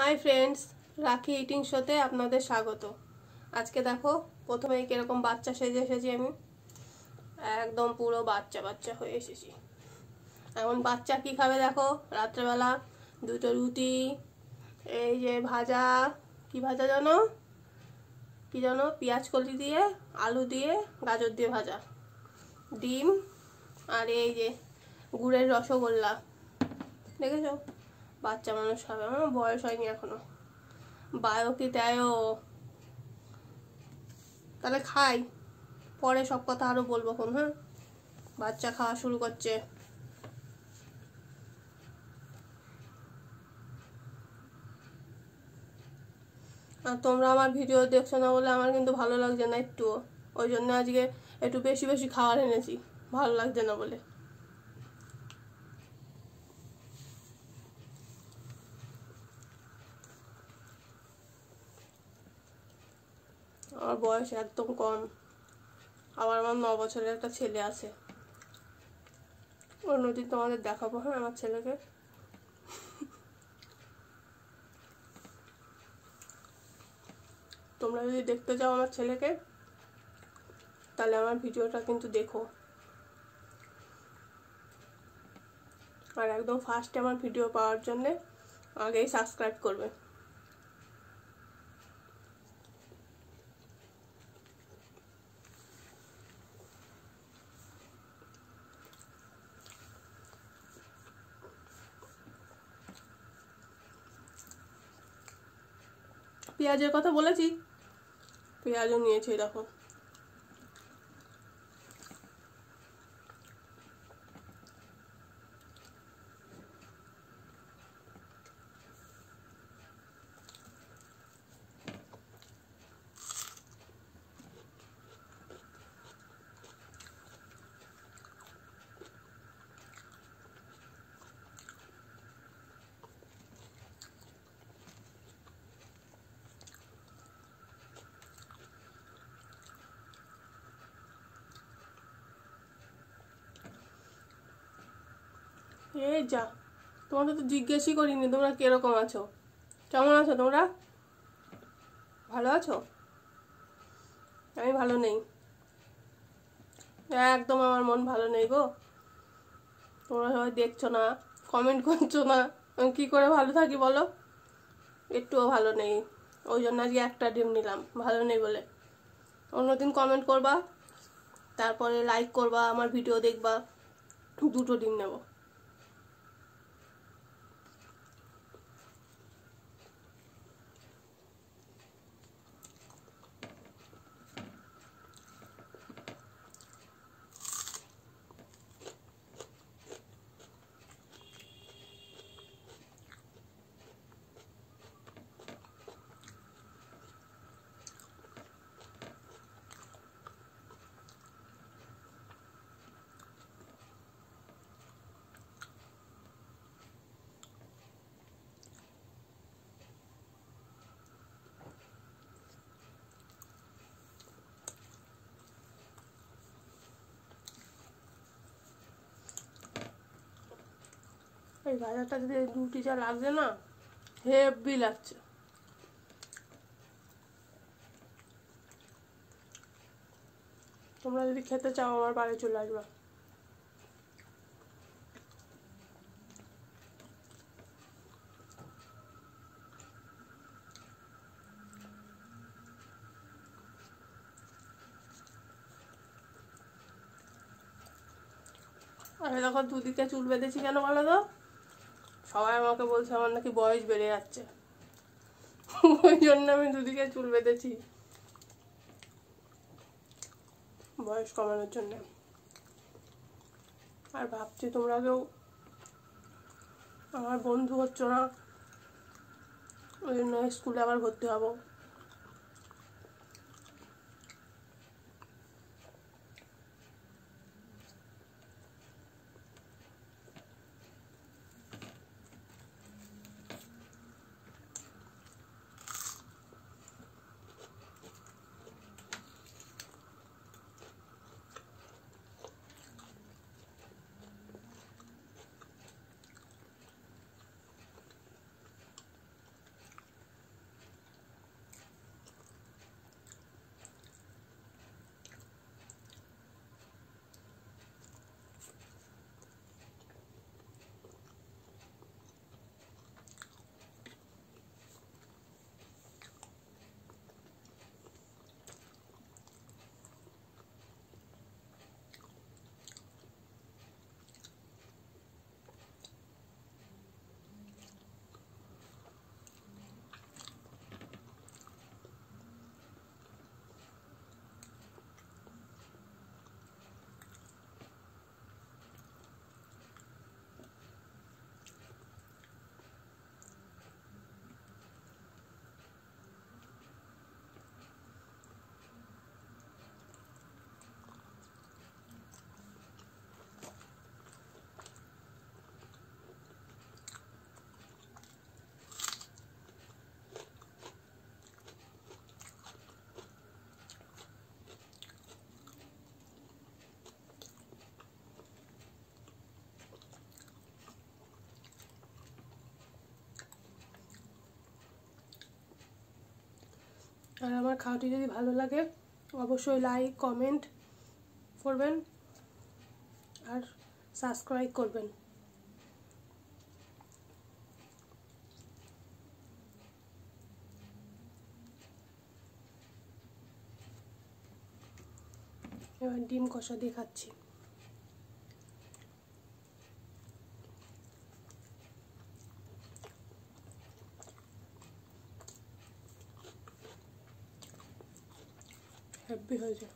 Hi friends রাখি eating শোতে আপনাদের স্বাগত আজকে দেখো প্রথমে কীরকম বাচ্চা সেজে এসেছি আমি একদম পুরো বাচ্চা বাচ্চা হয়ে এসেছি এখন বাচ্চা কি খাবে দেখো রাত্রেবেলা দুটো রুটি এই যে ভাজা কি ভাজা জানো কী জানো পেঁয়াজ কলি দিয়ে আলু দিয়ে গাজর দিয়ে ভাজা ডিম আর এই যে গুড়ের রসগোল্লা দেখেছো বাচ্চা মানুষ হবে আমার বয়স হয়নি এখনো বায়ো কি তাইও তাহলে খাই পরে সব কথা আরও বলবো কোন হ্যাঁ বাচ্চা খাওয়া শুরু করছে আর তোমরা আমার ভিডিও দেখছো না বলে আমার কিন্তু ভালো লাগছে না একটুও ওই জন্য আজকে একটু বেশি বেশি খাবার এনেছি ভালো লাগছে না বলে আমার বয়স একদম কম আবার আমার ন বছরের একটা ছেলে আছে অন্যদিন তোমাদের দেখাবো হ্যাঁ আমার ছেলেকে তোমরা যদি দেখতে চাও আমার ছেলেকে তাহলে আমার ভিডিওটা কিন্তু দেখো আর একদম ফার্স্টে আমার ভিডিও পাওয়ার জন্যে আগেই সাবস্ক্রাইব করবে পেঁয়াজের কথা বলেছি পেঁয়াজও নিয়েছি এরকম এই যা তোমাদের তো জিজ্ঞাসাই করিনি তোমরা কীরকম আছো কেমন আছো তোমরা ভালো আছো আমি ভালো নেই একদম আমার মন ভালো নেই গো তোমরা সবাই দেখছো না কমেন্ট করছো না আমি কী করে ভালো থাকি বলো একটুও ভালো নেই ওই জন্য আজকে একটা ডিম নিলাম ভালো নেই বলে অন্য দিন কমেন্ট করবা তারপরে লাইক করবা আমার ভিডিও দেখবা দুটো ডিম নেবো এই ভাজাটা যদি দুটি যা লাগছে না হেভি লাগছে তোমরা যদি খেতে চাও আমার বাড়ি চলে আসবা আমি তখন দুদিকে চুল বেঁধেছি কেন বলো তো সবাই আমাকে বলছে আমার নাকি বয়স বেড়ে যাচ্ছে ওই জন্য আমি দুদিকে চুল বেঁধেছি বয়স কমানোর জন্য আর ভাবছি তোমরা কেউ আমার বন্ধু হচ্ছ না ওই জন্য স্কুলে আবার ভর্তি হবো আর আমার খাওয়াটি যদি ভালো লাগে অবশ্যই লাইক কমেন্ট করবেন আর সাবস্ক্রাইব করবেন এবার ডিম কষা দিয়ে খাচ্ছি Pleasure.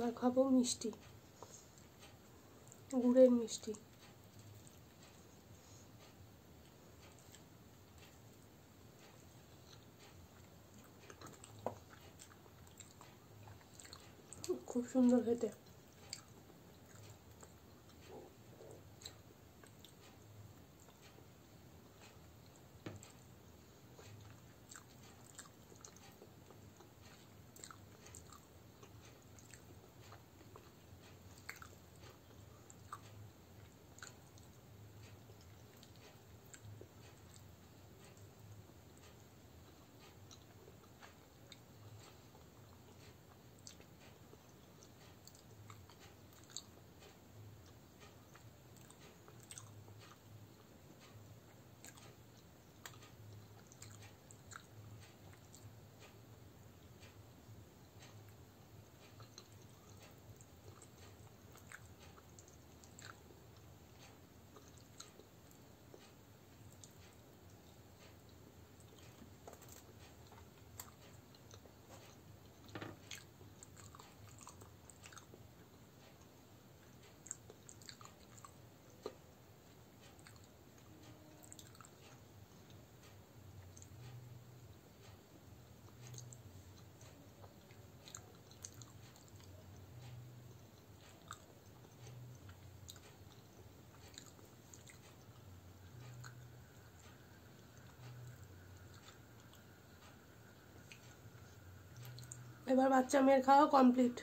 এবার খাবো মিষ্টি গুড়ের মিষ্টি খুব সুন্দর খেতে এবার বাচ্চা মেয়ের খাওয়া কমপ্লিট